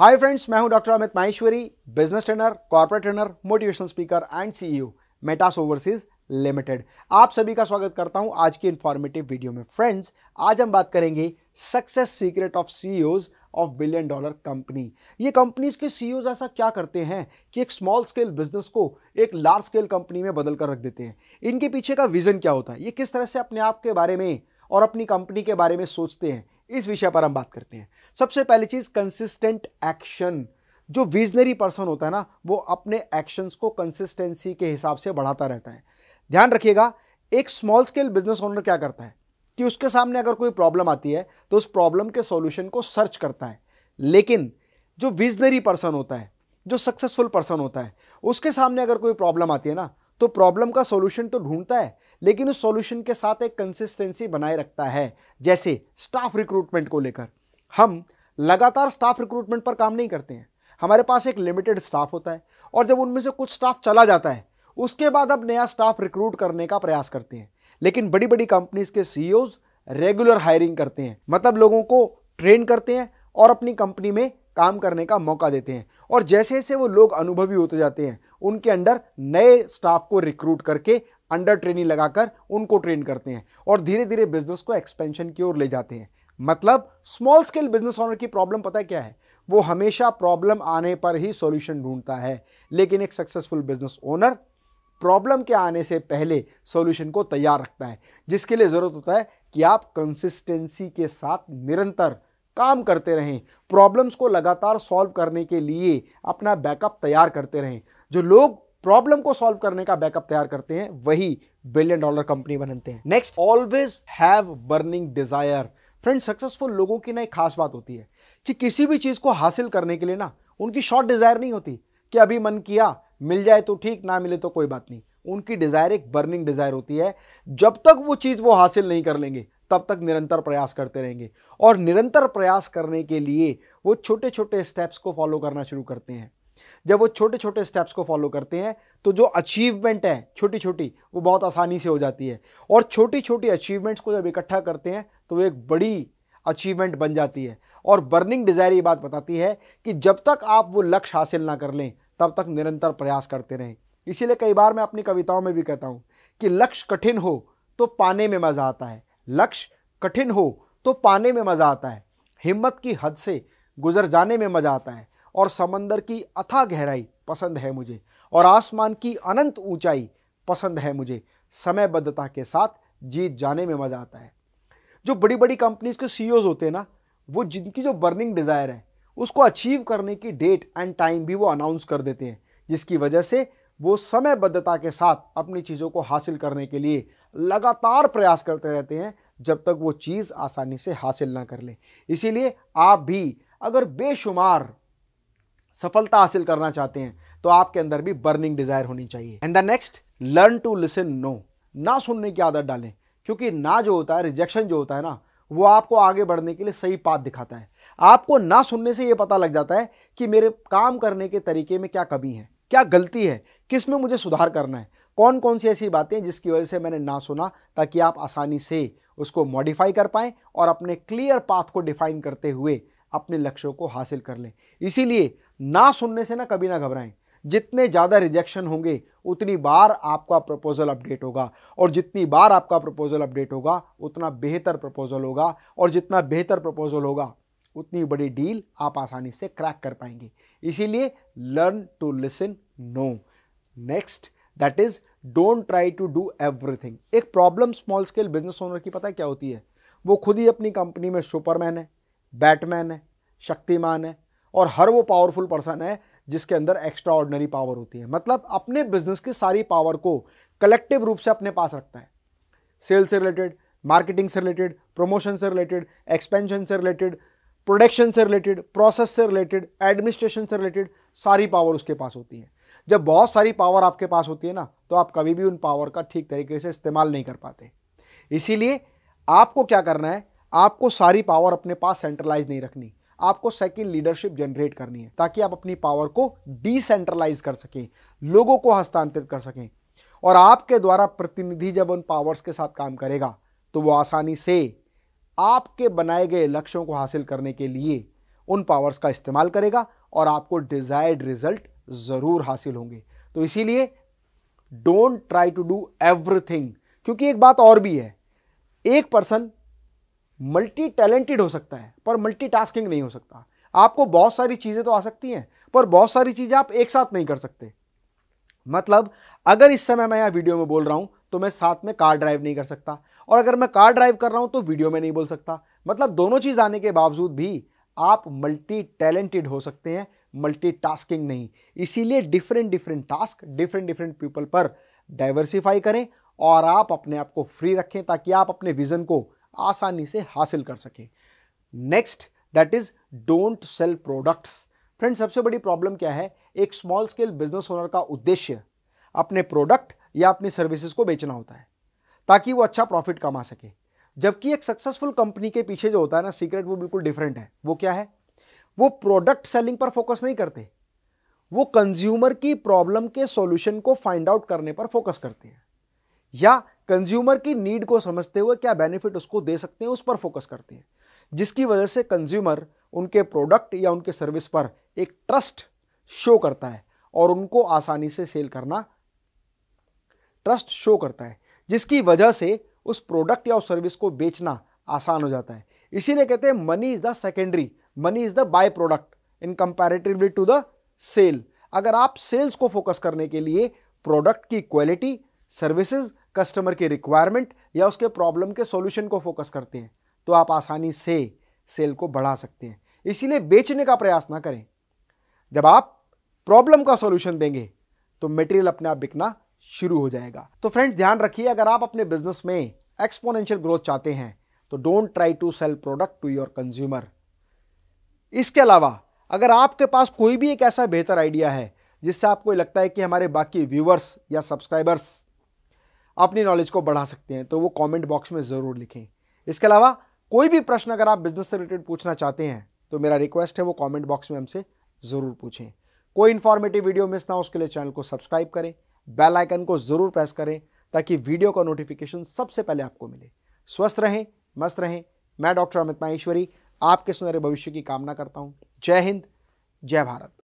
हाय friends मैं हूं doctor Amit Maheshwari business trainer corporate trainer motivation speaker and CEO Metas overseas limited आप सभी का स्वागत करता हूं आज की इन्फॉर्मेटिव वीडियो में फ्रेंड्स आज हम बात करेंगे success secret of CEOs of billion dollar company ये कंपनीज के सीईओज e ऐसा क्या करते हैं कि एक स्मॉल स्केल बिजनेस को एक लार्ज स्केल कंपनी में बदल कर रख देते हैं इनके पीछे का विजन क्या होता है ये किस तरह से अपने आप के बारे में और अपनी कंपनी के बारे में सोचते हैं इस विषय पर हम बात करते हैं सबसे पहली चीज़ कंसिस्टेंट एक्शन जो विजनरी पर्सन होता है ना वो अपने एक्शंस को कंसिस्टेंसी के हिसाब से बढ़ाता रहता है ध्यान रखिएगा एक स्मॉल स्केल बिजनेस ओनर क्या करता है कि उसके सामने अगर कोई प्रॉब्लम आती है तो उस प्रॉब्लम के सॉल्यूशन को सर्च करता है लेकिन जो विजनरी पर्सन होता है जो सक्सेसफुल पर्सन होता है उसके सामने अगर कोई प्रॉब्लम आती है ना तो प्रॉब्लम का सॉल्यूशन तो ढूंढता है लेकिन उस सॉल्यूशन के साथ एक कंसिस्टेंसी बनाए रखता है जैसे स्टाफ रिक्रूटमेंट को लेकर हम लगातार स्टाफ रिक्रूटमेंट पर काम नहीं करते हैं हमारे पास एक लिमिटेड स्टाफ होता है और जब उनमें से कुछ स्टाफ चला जाता है उसके बाद अब नया स्टाफ रिक्रूट करने का प्रयास करते हैं लेकिन बड़ी बड़ी कंपनीज के सी रेगुलर हायरिंग करते हैं मतलब लोगों को ट्रेन करते हैं और अपनी कंपनी में काम करने का मौका देते हैं और जैसे जैसे वो लोग अनुभवी होते जाते हैं उनके अंडर नए स्टाफ को रिक्रूट करके अंडर ट्रेनिंग लगाकर उनको ट्रेन करते हैं और धीरे धीरे बिजनेस को एक्सपेंशन की ओर ले जाते हैं मतलब स्मॉल स्केल बिजनेस ऑनर की प्रॉब्लम पता है क्या है वो हमेशा प्रॉब्लम आने पर ही सॉल्यूशन ढूंढता है लेकिन एक सक्सेसफुल बिजनेस ओनर प्रॉब्लम के आने से पहले सॉल्यूशन को तैयार रखता है जिसके लिए ज़रूरत होता है कि आप कंसिस्टेंसी के साथ निरंतर काम करते रहें प्रॉब्लम्स को लगातार सॉल्व करने के लिए अपना बैकअप तैयार करते रहें जो लोग प्रॉब्लम को सॉल्व करने का बैकअप तैयार करते हैं वही बिलियन डॉलर कंपनी बनते हैं next always have burning desire friend successful लोगों की ना एक खास बात होती है कि किसी भी चीज़ को हासिल करने के लिए ना उनकी शॉर्ट डिजायर नहीं होती कि अभी मन किया मिल जाए तो ठीक ना मिले तो कोई बात नहीं उनकी डिज़ायर एक बर्निंग डिज़ायर होती है जब तक वो चीज़ वो हासिल नहीं कर लेंगे तब तक निरंतर प्रयास करते रहेंगे और निरंतर प्रयास करने के लिए वो छोटे छोटे स्टेप्स को फॉलो करना शुरू करते हैं जब वो छोटे छोटे स्टेप्स को फॉलो करते हैं तो जो अचीवमेंट है छोटी छोटी वो बहुत आसानी से हो जाती है और छोटी छोटी अचीवमेंट्स को जब इकट्ठा करते हैं तो वो एक बड़ी अचीवमेंट बन जाती है और बर्निंग डिज़ायर ये बात बताती है कि जब तक आप वो लक्ष्य हासिल ना कर लें तब तक निरंतर प्रयास करते रहें इसीलिए कई बार मैं अपनी कविताओं में भी कहता हूँ कि लक्ष्य कठिन हो तो पाने में मज़ा आता है लक्ष्य कठिन हो तो पाने में मज़ा आता है हिम्मत की हद से गुजर जाने में मज़ा आता है और समंदर की अथा गहराई पसंद है मुझे और आसमान की अनंत ऊंचाई पसंद है मुझे समयबद्धता के साथ जीत जाने में मज़ा आता है जो बड़ी बड़ी कंपनीज के सी e होते हैं ना वो जिनकी जो बर्निंग डिज़ायर है उसको अचीव करने की डेट एंड टाइम भी वो अनाउंस कर देते हैं जिसकी वजह से वो समयबद्धता के साथ अपनी चीज़ों को हासिल करने के लिए लगातार प्रयास करते रहते हैं जब तक वो चीज़ आसानी से हासिल ना कर ले इसीलिए आप भी अगर बेशुमार सफलता हासिल करना चाहते हैं तो आपके अंदर भी बर्निंग डिज़ायर होनी चाहिए and the next learn to listen no ना सुनने की आदत डालें क्योंकि ना जो होता है रिजेक्शन जो होता है ना वो आपको आगे बढ़ने के लिए सही पाथ दिखाता है आपको ना सुनने से ये पता लग जाता है कि मेरे काम करने के तरीके में क्या कमी है क्या गलती है किस में मुझे सुधार करना है कौन कौन सी ऐसी बातें जिसकी वजह से मैंने ना सुना ताकि आप आसानी से उसको मॉडिफाई कर पाएँ और अपने क्लियर पाथ को डिफाइन करते हुए अपने लक्ष्यों को हासिल कर लें इसीलिए ना सुनने से ना कभी ना घबराएं जितने ज़्यादा रिजेक्शन होंगे उतनी बार आपका प्रपोज़ल अपडेट होगा और जितनी बार आपका प्रपोज़ल अपडेट होगा उतना बेहतर प्रपोज़ल होगा और जितना बेहतर प्रपोज़ल होगा उतनी बड़ी डील आप आसानी से क्रैक कर पाएंगे इसीलिए learn to listen no next that is don't try to do everything एक problem small scale business owner की पता है क्या होती है वो खुद ही अपनी कंपनी में सुपरमैन है बैटमैन है शक्तिमान है और हर वो पावरफुल पर्सन है जिसके अंदर एक्स्ट्रा ऑर्डनरी पावर होती है मतलब अपने बिजनेस की सारी पावर को कलेक्टिव रूप से अपने पास रखता है सेल्स से रिलेटेड मार्केटिंग से रिलेटेड प्रमोशन से रिलेटेड एक्सपेंशन से रिलेटेड प्रोडक्शन से रिलेटेड प्रोसेस से रिलेटेड एडमिनिस्ट्रेशन से रिलेटेड सारी पावर उसके पास होती है जब बहुत सारी पावर आपके पास होती है ना तो आप कभी भी उन पावर का ठीक तरीके से इस्तेमाल नहीं कर पाते इसीलिए आपको क्या करना है आपको सारी पावर अपने पास सेंट्रलाइज नहीं रखनी आपको सेकंड लीडरशिप जनरेट करनी है ताकि आप अपनी पावर को डिसेंट्रलाइज कर सकें लोगों को हस्तांतरित कर सकें और आपके द्वारा प्रतिनिधि जब उन पावर्स के साथ काम करेगा तो वो आसानी से आपके बनाए गए लक्ष्यों को हासिल करने के लिए उन पावर्स का इस्तेमाल करेगा और आपको डिज़ायर्ड रिजल्ट ज़रूर हासिल होंगे तो इसीलिए don't try to do everything क्योंकि एक बात और भी है एक पर्सन मल्टी टैलेंटेड हो सकता है पर टास्किंग नहीं हो सकता आपको बहुत सारी चीज़ें तो आ सकती हैं पर बहुत सारी चीज़ें आप एक साथ नहीं कर सकते मतलब अगर इस समय मैं यहां वीडियो में बोल रहा हूं तो मैं साथ में कार ड्राइव नहीं कर सकता और अगर मैं कार ड्राइव कर रहा हूँ तो वीडियो में नहीं बोल सकता मतलब दोनों चीज़ आने के बावजूद भी आप मल्टी टैलेंटेड हो सकते हैं मल्टी टास्किंग नहीं इसीलिए different different task different different people पर डाइवर्सिफाई करें और आप अपने आप को फ्री रखें ताकि आप अपने विजन को आसानी से हासिल कर सकें next that is don't sell products friend सबसे बड़ी प्रॉब्लम क्या है एक स्मॉल स्केल बिजनेस ओनर का उद्देश्य अपने प्रोडक्ट या अपनी सर्विसेज को बेचना होता है ताकि वो अच्छा प्रॉफिट कमा सके जबकि एक सक्सेसफुल कंपनी के पीछे जो होता है ना सीक्रेट वो बिल्कुल डिफरेंट है वो क्या है वो प्रोडक्ट सेलिंग पर फोकस नहीं करते वो कंज्यूमर की प्रॉब्लम के सॉल्यूशन को फाइंड आउट करने पर फोकस करते हैं या कंज्यूमर की नीड को समझते हुए क्या बेनिफिट उसको दे सकते हैं उस पर फोकस करते हैं जिसकी वजह से कंज्यूमर उनके प्रोडक्ट या उनके सर्विस पर एक ट्रस्ट शो करता है और उनको आसानी से सेल करना ट्रस्ट शो करता है जिसकी वजह से उस प्रोडक्ट या उस सर्विस को बेचना आसान हो जाता है इसीलिए कहते हैं money is the secondary money is the by product in comparatively to the sale अगर आप सेल्स को फोकस करने के लिए प्रोडक्ट की क्वालिटी सर्विसेज कस्टमर की रिक्वायरमेंट या उसके प्रॉब्लम के सॉल्यूशन को फोकस करते हैं तो आप आसानी से सेल को बढ़ा सकते हैं इसीलिए बेचने का प्रयास ना करें जब आप प्रॉब्लम का सॉल्यूशन देंगे तो मटेरियल अपने आप बिकना शुरू हो जाएगा तो फ्रेंड्स ध्यान रखिए अगर आप अपने बिजनेस में एक्सपोनेंशियल ग्रोथ चाहते हैं तो don't try to sell product to your consumer इसके अलावा अगर आपके पास कोई भी एक ऐसा बेहतर आइडिया है जिससे आपको लगता है कि हमारे बाकी व्यूवर्स या सब्सक्राइबर्स अपनी नॉलेज को बढ़ा सकते हैं तो वो कमेंट बॉक्स में ज़रूर लिखें इसके अलावा कोई भी प्रश्न अगर आप बिजनेस से रिलेटेड पूछना चाहते हैं तो मेरा रिक्वेस्ट है वो कमेंट बॉक्स में हमसे ज़रूर पूछें कोई इन्फॉर्मेटिव वीडियो मिस ना उसके लिए चैनल को सब्सक्राइब करें बेल आइकन को ज़रूर प्रेस करें ताकि वीडियो का नोटिफिकेशन सबसे पहले आपको मिले स्वस्थ रहें मस्त रहें मैं डॉक्टर अमित माहेश्वरी आपके सुनहरे भविष्य की कामना करता हूँ जय हिंद जय भारत